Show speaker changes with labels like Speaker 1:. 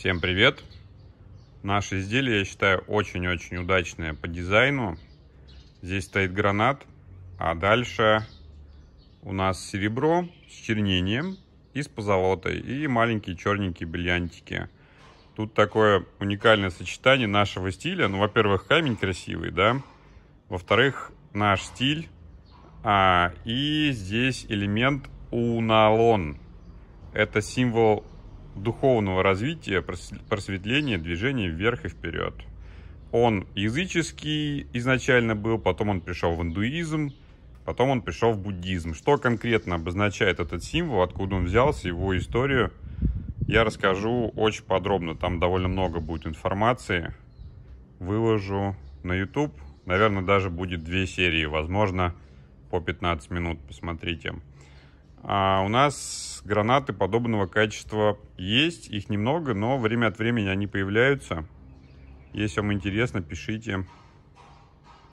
Speaker 1: Всем привет! Наше изделие, я считаю, очень-очень удачное по дизайну. Здесь стоит гранат, а дальше у нас серебро с чернением и с позолотой, и маленькие черненькие бриллиантики. Тут такое уникальное сочетание нашего стиля. Ну, во-первых, камень красивый, да? Во-вторых, наш стиль. А, и здесь элемент уналон. Это символ духовного развития, просветления, движения вверх и вперед. Он языческий изначально был, потом он пришел в индуизм, потом он пришел в буддизм. Что конкретно обозначает этот символ, откуда он взялся, его историю, я расскажу очень подробно. Там довольно много будет информации. Выложу на YouTube. Наверное, даже будет две серии, возможно, по 15 минут. Посмотрите. А у нас гранаты подобного качества есть, их немного, но время от времени они появляются. Если вам интересно, пишите.